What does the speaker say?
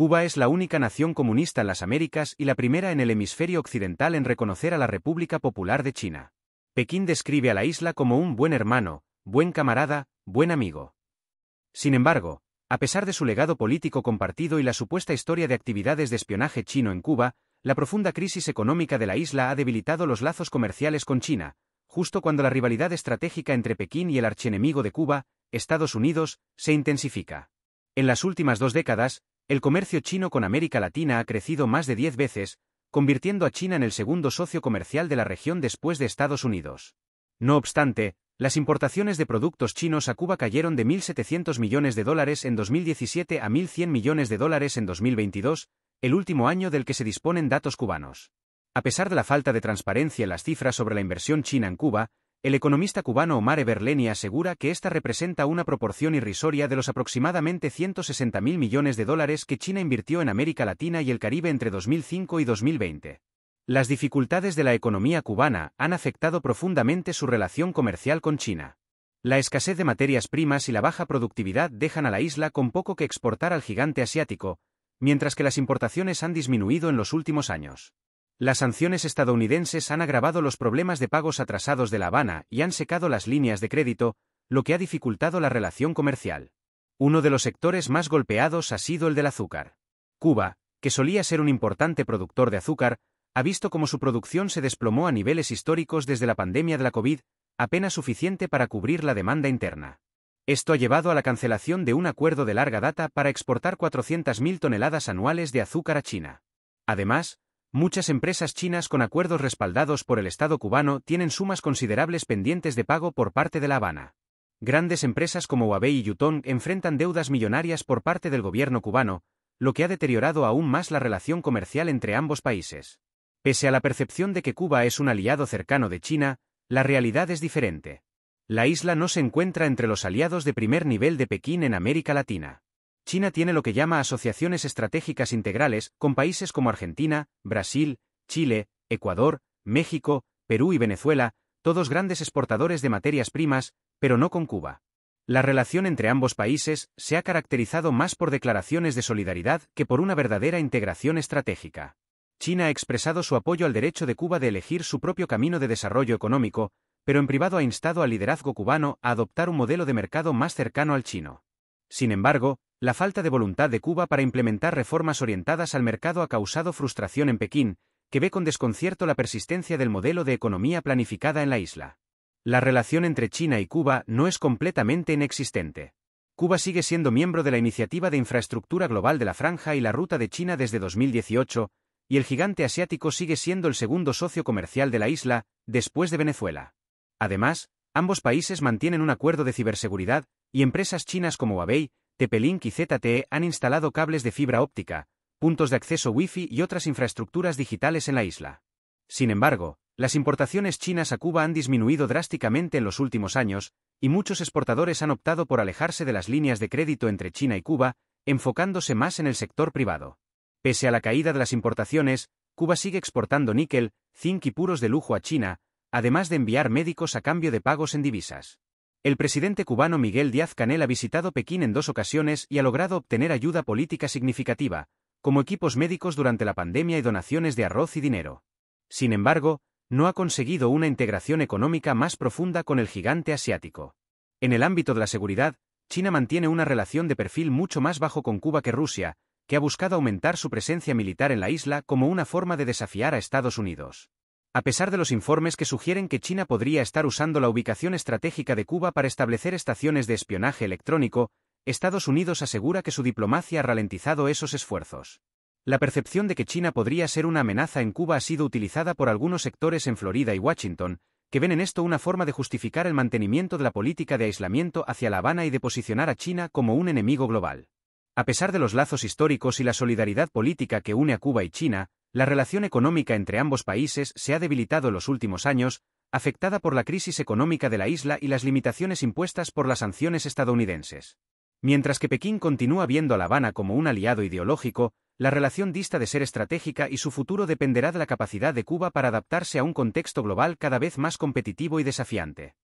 Cuba es la única nación comunista en las Américas y la primera en el hemisferio occidental en reconocer a la República Popular de China. Pekín describe a la isla como un buen hermano, buen camarada, buen amigo. Sin embargo, a pesar de su legado político compartido y la supuesta historia de actividades de espionaje chino en Cuba, la profunda crisis económica de la isla ha debilitado los lazos comerciales con China, justo cuando la rivalidad estratégica entre Pekín y el archienemigo de Cuba, Estados Unidos, se intensifica. En las últimas dos décadas, el comercio chino con América Latina ha crecido más de 10 veces, convirtiendo a China en el segundo socio comercial de la región después de Estados Unidos. No obstante, las importaciones de productos chinos a Cuba cayeron de 1.700 millones de dólares en 2017 a 1.100 millones de dólares en 2022, el último año del que se disponen datos cubanos. A pesar de la falta de transparencia en las cifras sobre la inversión china en Cuba, el economista cubano Omar Eberleni asegura que esta representa una proporción irrisoria de los aproximadamente 160.000 mil millones de dólares que China invirtió en América Latina y el Caribe entre 2005 y 2020. Las dificultades de la economía cubana han afectado profundamente su relación comercial con China. La escasez de materias primas y la baja productividad dejan a la isla con poco que exportar al gigante asiático, mientras que las importaciones han disminuido en los últimos años. Las sanciones estadounidenses han agravado los problemas de pagos atrasados de La Habana y han secado las líneas de crédito, lo que ha dificultado la relación comercial. Uno de los sectores más golpeados ha sido el del azúcar. Cuba, que solía ser un importante productor de azúcar, ha visto cómo su producción se desplomó a niveles históricos desde la pandemia de la COVID, apenas suficiente para cubrir la demanda interna. Esto ha llevado a la cancelación de un acuerdo de larga data para exportar 400.000 toneladas anuales de azúcar a China. Además, Muchas empresas chinas con acuerdos respaldados por el Estado cubano tienen sumas considerables pendientes de pago por parte de La Habana. Grandes empresas como Huawei y Yutong enfrentan deudas millonarias por parte del gobierno cubano, lo que ha deteriorado aún más la relación comercial entre ambos países. Pese a la percepción de que Cuba es un aliado cercano de China, la realidad es diferente. La isla no se encuentra entre los aliados de primer nivel de Pekín en América Latina. China tiene lo que llama asociaciones estratégicas integrales con países como Argentina, Brasil, Chile, Ecuador, México, Perú y Venezuela, todos grandes exportadores de materias primas, pero no con Cuba. La relación entre ambos países se ha caracterizado más por declaraciones de solidaridad que por una verdadera integración estratégica. China ha expresado su apoyo al derecho de Cuba de elegir su propio camino de desarrollo económico, pero en privado ha instado al liderazgo cubano a adoptar un modelo de mercado más cercano al chino. Sin embargo, la falta de voluntad de Cuba para implementar reformas orientadas al mercado ha causado frustración en Pekín, que ve con desconcierto la persistencia del modelo de economía planificada en la isla. La relación entre China y Cuba no es completamente inexistente. Cuba sigue siendo miembro de la Iniciativa de Infraestructura Global de la Franja y la Ruta de China desde 2018, y el gigante asiático sigue siendo el segundo socio comercial de la isla, después de Venezuela. Además, ambos países mantienen un acuerdo de ciberseguridad, y empresas chinas como Huawei, Tepelink y ZTE han instalado cables de fibra óptica, puntos de acceso Wi-Fi y otras infraestructuras digitales en la isla. Sin embargo, las importaciones chinas a Cuba han disminuido drásticamente en los últimos años, y muchos exportadores han optado por alejarse de las líneas de crédito entre China y Cuba, enfocándose más en el sector privado. Pese a la caída de las importaciones, Cuba sigue exportando níquel, zinc y puros de lujo a China, además de enviar médicos a cambio de pagos en divisas. El presidente cubano Miguel Díaz-Canel ha visitado Pekín en dos ocasiones y ha logrado obtener ayuda política significativa, como equipos médicos durante la pandemia y donaciones de arroz y dinero. Sin embargo, no ha conseguido una integración económica más profunda con el gigante asiático. En el ámbito de la seguridad, China mantiene una relación de perfil mucho más bajo con Cuba que Rusia, que ha buscado aumentar su presencia militar en la isla como una forma de desafiar a Estados Unidos. A pesar de los informes que sugieren que China podría estar usando la ubicación estratégica de Cuba para establecer estaciones de espionaje electrónico, Estados Unidos asegura que su diplomacia ha ralentizado esos esfuerzos. La percepción de que China podría ser una amenaza en Cuba ha sido utilizada por algunos sectores en Florida y Washington, que ven en esto una forma de justificar el mantenimiento de la política de aislamiento hacia La Habana y de posicionar a China como un enemigo global. A pesar de los lazos históricos y la solidaridad política que une a Cuba y China, la relación económica entre ambos países se ha debilitado en los últimos años, afectada por la crisis económica de la isla y las limitaciones impuestas por las sanciones estadounidenses. Mientras que Pekín continúa viendo a La Habana como un aliado ideológico, la relación dista de ser estratégica y su futuro dependerá de la capacidad de Cuba para adaptarse a un contexto global cada vez más competitivo y desafiante.